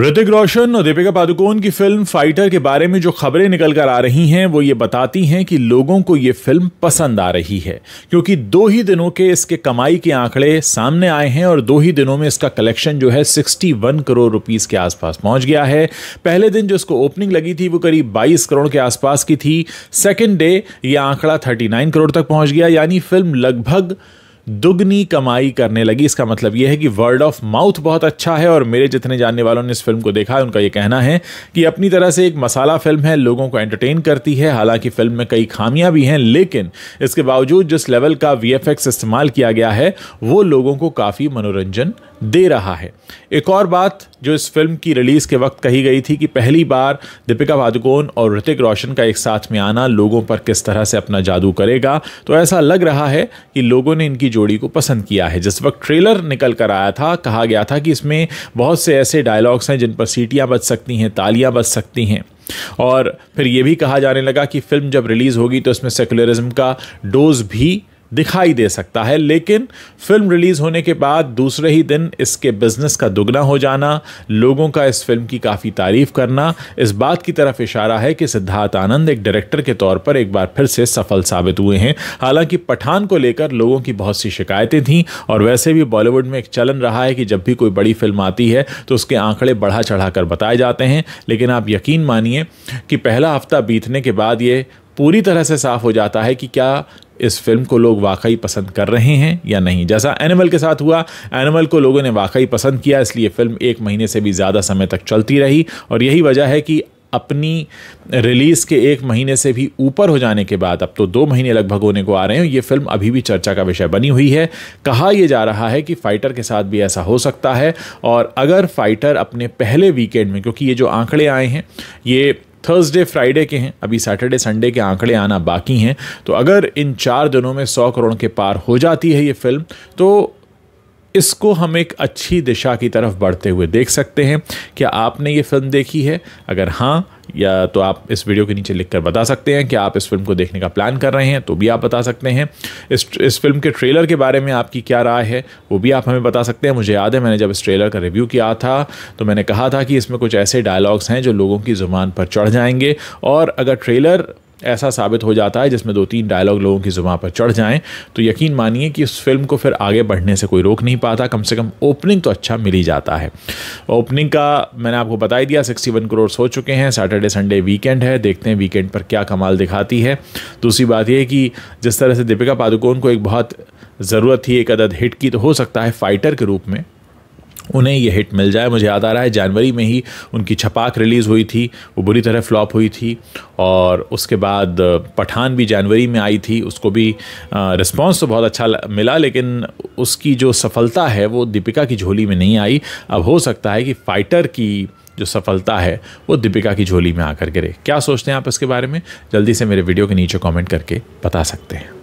ऋतिक रोशन और दीपिका पादुकोण की film fighter के बारे में जो खबरें निकल कर आ रही हैं वो ये बताती हैं कि लोगों को ये फिल्म पसंद आ रही है क्योंकि दो ही दिनों के इसके कमाई के आंकड़े सामने आए हैं और दो ही दिनों में इसका कलेक्शन जो है 61 करोड़ रुपीस के आसपास पहुंच गया है पहले दिन जो इसको ओपनिंग लगी थी वो करीब बाईस करोड़ के आसपास की थी सेकेंड डे ये आंकड़ा थर्टी करोड़ तक पहुँच गया यानी फिल्म लगभग दुगनी कमाई करने लगी इसका मतलब यह है कि वर्ड ऑफ माउथ बहुत अच्छा है और मेरे जितने जानने वालों ने इस फिल्म को देखा है उनका यह कहना है कि अपनी तरह से एक मसाला फिल्म है लोगों को एंटरटेन करती है हालांकि फिल्म में कई खामियां भी हैं लेकिन इसके बावजूद जिस लेवल का वी इस्तेमाल किया गया है वो लोगों को काफ़ी मनोरंजन दे रहा है एक और बात जो इस फिल्म की रिलीज़ के वक्त कही गई थी कि पहली बार दीपिका पादुकोण और ऋतिक रोशन का एक साथ में आना लोगों पर किस तरह से अपना जादू करेगा तो ऐसा लग रहा है कि लोगों ने इनकी जोड़ी को पसंद किया है जिस वक्त ट्रेलर निकल कर आया था कहा गया था कि इसमें बहुत से ऐसे डायलॉग्स हैं जिन पर सीटियाँ बच सकती हैं तालियाँ बच सकती हैं और फिर ये भी कहा जाने लगा कि फिल्म जब रिलीज़ होगी तो इसमें सेकुलरिज्म का डोज भी दिखाई दे सकता है लेकिन फिल्म रिलीज़ होने के बाद दूसरे ही दिन इसके बिज़नेस का दुगना हो जाना लोगों का इस फिल्म की काफ़ी तारीफ करना इस बात की तरफ इशारा है कि सिद्धार्थ आनंद एक डायरेक्टर के तौर पर एक बार फिर से सफल साबित हुए हैं हालांकि पठान को लेकर लोगों की बहुत सी शिकायतें थीं और वैसे भी बॉलीवुड में एक चलन रहा है कि जब भी कोई बड़ी फिल्म आती है तो उसके आंकड़े बढ़ा चढ़ा कर बताए जाते हैं लेकिन आप यकीन मानिए कि पहला हफ्ता बीतने के बाद ये पूरी तरह से साफ हो जाता है कि क्या इस फिल्म को लोग वाकई पसंद कर रहे हैं या नहीं जैसा एनिमल के साथ हुआ एनिमल को लोगों ने वाकई पसंद किया इसलिए फिल्म एक महीने से भी ज़्यादा समय तक चलती रही और यही वजह है कि अपनी रिलीज़ के एक महीने से भी ऊपर हो जाने के बाद अब तो दो महीने लगभग होने को आ रहे हैं ये फिल्म अभी भी चर्चा का विषय बनी हुई है कहा यह जा रहा है कि फ़ाइटर के साथ भी ऐसा हो सकता है और अगर फ़ाइटर अपने पहले वीकेंड में क्योंकि ये जो आंकड़े आए हैं ये थर्सडे फ्राइडे के हैं अभी सैटरडे संडे के आंकड़े आना बाकी हैं तो अगर इन चार दिनों में सौ करोड़ के पार हो जाती है ये फिल्म तो इसको हम एक अच्छी दिशा की तरफ बढ़ते हुए देख सकते हैं क्या आपने ये फिल्म देखी है अगर हाँ या तो आप इस वीडियो के नीचे लिखकर बता सकते हैं कि आप इस फिल्म को देखने का प्लान कर रहे हैं तो भी आप बता सकते हैं इस इस फिल्म के ट्रेलर के बारे में आपकी क्या राय है वो भी आप हमें बता सकते हैं मुझे याद है मैंने जब इस ट्रेलर का रिव्यू किया था तो मैंने कहा था कि इसमें कुछ ऐसे डायलॉग्स हैं जो लोगों की ज़ुबान पर चढ़ जाएंगे और अगर ट्रेलर ऐसा साबित हो जाता है जिसमें दो तीन डायलॉग लोगों की जुबान पर चढ़ जाएं तो यकीन मानिए कि उस फिल्म को फिर आगे बढ़ने से कोई रोक नहीं पाता कम से कम ओपनिंग तो अच्छा मिल ही जाता है ओपनिंग का मैंने आपको बता ही दिया सिक्सटी वन करोड़ हो चुके हैं सैटरडे संडे वीकेंड है देखते हैं वीकेंड पर क्या कमाल दिखाती है दूसरी बात यह कि जिस तरह से दीपिका पादुकोण को एक बहुत ज़रूरत थी एक अदद हिट की तो हो सकता है फाइटर के रूप में उन्हें ये हिट मिल जाए मुझे याद आ रहा है जनवरी में ही उनकी छपाक रिलीज़ हुई थी वो बुरी तरह फ्लॉप हुई थी और उसके बाद पठान भी जनवरी में आई थी उसको भी रिस्पॉन्स तो बहुत अच्छा मिला लेकिन उसकी जो सफलता है वो दीपिका की झोली में नहीं आई अब हो सकता है कि फाइटर की जो सफलता है वो दीपिका की झोली में आकर गिरे क्या सोचते हैं आप इसके बारे में जल्दी से मेरे वीडियो के नीचे कमेंट करके बता सकते हैं